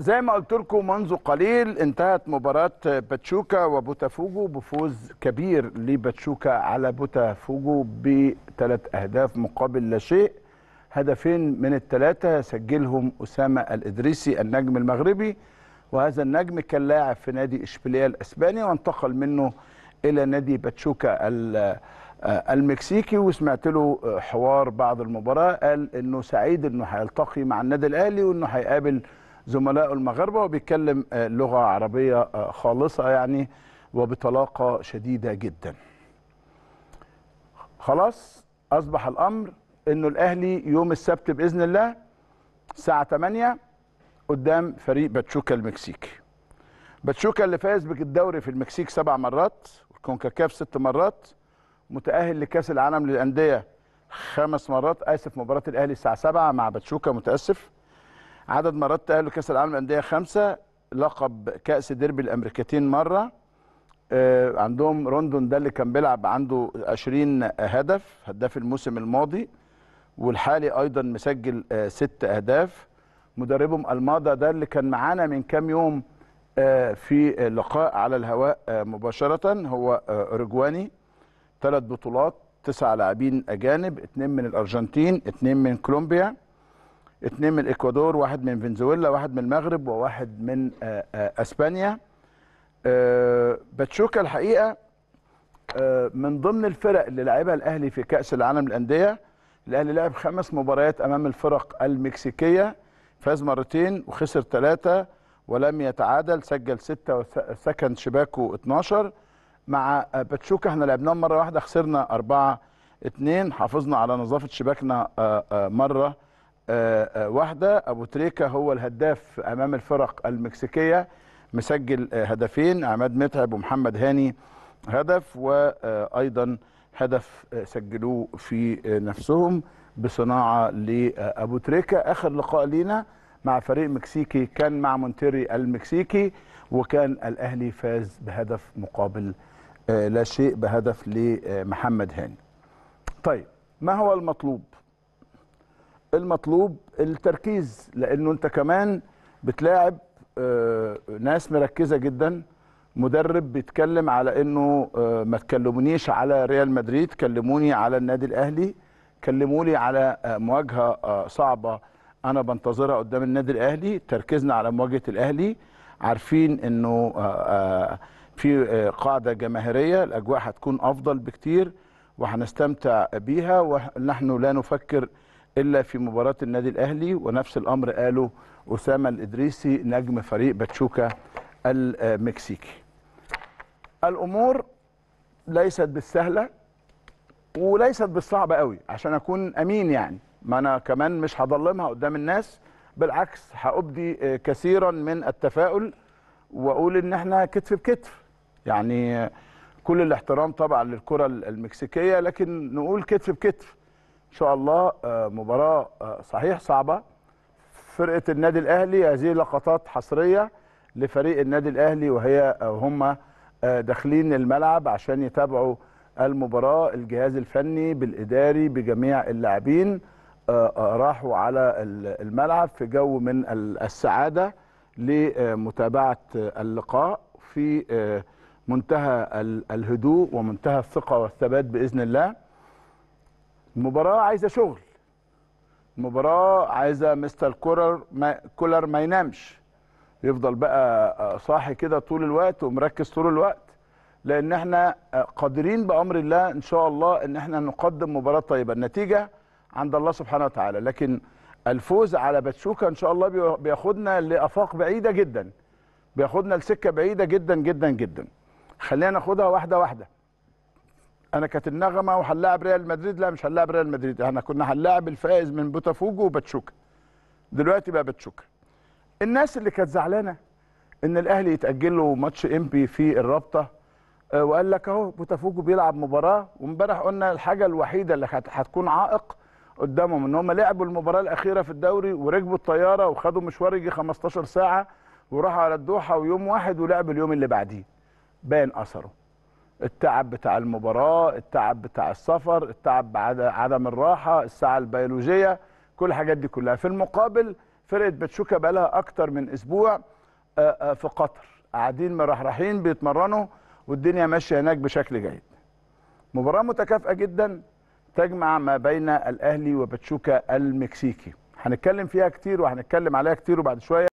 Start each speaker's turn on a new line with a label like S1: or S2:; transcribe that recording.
S1: زي ما قلت لكم منذ قليل انتهت مباراة باتشوكا وبوتافوجو بفوز كبير لباتشوكا على بوتافوجو بثلاث أهداف مقابل لا شيء هدفين من الثلاثة سجلهم أسامة الإدريسي النجم المغربي وهذا النجم كان لاعب في نادي إشبيلية الأسباني وانتقل منه إلى نادي باتشوكا المكسيكي وسمعت له حوار بعد المباراة قال إنه سعيد إنه هيلتقي مع النادي الأهلي وإنه هيقابل زملائه المغاربه وبيتكلم آه، لغه عربيه آه، خالصه يعني وبطلاقه شديده جدا. خلاص اصبح الامر انه الاهلي يوم السبت باذن الله الساعه 8 قدام فريق باتشوكا المكسيكي. باتشوكا اللي فاز بالدوري في المكسيك سبع مرات والكونكاكاف ست مرات متاهل لكاس العالم للانديه خمس مرات اسف مباراه الاهلي الساعه 7 مع باتشوكا متاسف عدد مرات تأهل كأس العالم الأندية خمسة لقب كأس ديربي الأمريكتين مرة آه، عندهم روندون ده اللي كان بيلعب عنده 20 هدف هداف الموسم الماضي والحالي أيضا مسجل آه، ست أهداف مدربهم الماضى ده اللي كان معانا من كام يوم آه، في لقاء على الهواء مباشرة هو أورجواني ثلاث بطولات تسع لاعبين أجانب اثنين من الأرجنتين اثنين من كولومبيا اثنين من الاكوادور واحد من فنزويلا واحد من المغرب وواحد من آه، آه، اسبانيا آه، باتشوكا الحقيقه من ضمن الفرق اللي لعبها الاهلي في كاس العالم للانديه الاهلي لعب خمس مباريات امام الفرق المكسيكيه فاز مرتين وخسر ثلاثه ولم يتعادل سجل سته وسكن شباكه 12 مع باتشوكا احنا لعبناهم مره واحده خسرنا اربعه اثنين حافظنا على نظافه شباكنا مره آه، آه، واحده ابو تريكه هو الهداف امام الفرق المكسيكيه مسجل آه، هدفين عماد متعب ومحمد هاني هدف وايضا هدف سجلوه في نفسهم بصناعه لابو تريكه اخر لقاء لينا مع فريق مكسيكي كان مع مونتيري المكسيكي وكان الاهلي فاز بهدف مقابل لا شيء بهدف لمحمد هاني. طيب ما هو المطلوب؟ المطلوب التركيز لانه انت كمان بتلاعب آه، ناس مركزه جدا مدرب بيتكلم على انه آه، ما تكلمونيش على ريال مدريد كلموني على النادي الاهلي كلموني على آه، مواجهه صعبه انا بنتظرها قدام النادي الاهلي تركيزنا على مواجهه الاهلي عارفين انه في قاعده جماهيريه الاجواء هتكون افضل بكتير وهنستمتع بيها ونحن لا نفكر الا في مباراه النادي الاهلي ونفس الامر قاله اسامه الادريسي نجم فريق باتشوكا المكسيكي. الامور ليست بالسهله وليست بالصعبه قوي عشان اكون امين يعني ما انا كمان مش هضلمها قدام الناس بالعكس هابدي آه، كثيرا من التفاؤل واقول ان احنا كتف بكتف يعني آه، كل الاحترام طبعا للكره المكسيكيه لكن نقول كتف بكتف ان شاء الله آه، مباراه آه، صحيح صعبه فرقه النادي الاهلي هذه لقطات حصريه لفريق النادي الاهلي وهي آه، هم داخلين الملعب عشان يتابعوا المباراه الجهاز الفني بالاداري بجميع اللاعبين راحوا على الملعب في جو من السعاده لمتابعه اللقاء في منتهى الهدوء ومنتهى الثقه والثبات باذن الله المباراه عايزه شغل المباراه عايزه مستر كولر ما كولر ما ينامش يفضل بقى آه، صاحي كده طول الوقت ومركز طول الوقت لان احنا آه، قادرين بامر الله ان شاء الله ان احنا نقدم مباراه طيبه النتيجه عند الله سبحانه وتعالى لكن الفوز على باتشوكا ان شاء الله بياخدنا لافاق بعيده جدا بياخدنا لسكه بعيده جدا جدا جدا خلينا ناخدها واحده واحده انا كانت النغمه وهنلاعب ريال مدريد لا مش هنلاعب ريال مدريد احنا كنا هنلاعب الفائز من بوتافوجو وباتشوكا دلوقتي بقى باتشوكا الناس اللي كانت زعلانه ان الاهلي يتاجل له ماتش امبي في الرابطه آه، وقال لك اهو بوتافوجو بيلعب مباراه وامبارح قلنا الحاجه الوحيده اللي هتكون عائق قدامهم ان هم لعبوا المباراه الاخيره في الدوري وركبوا الطياره وخدوا مشوار يجي 15 ساعه وراحوا على الدوحه ويوم واحد ولعبوا اليوم اللي بعديه بان اثره التعب بتاع المباراه التعب بتاع السفر التعب عدم الراحه الساعه البيولوجيه كل الحاجات دي كلها في المقابل فرقه باتشوكا بقى لها اكتر من اسبوع آه، آه، في قطر قاعدين مرحرحين بيتمرنوا والدنيا ماشيه هناك بشكل جيد مباراه متكافئه جدا تجمع ما بين الاهلي وباتشوكا المكسيكي هنتكلم فيها كتير وهنتكلم عليها كتير وبعد شويه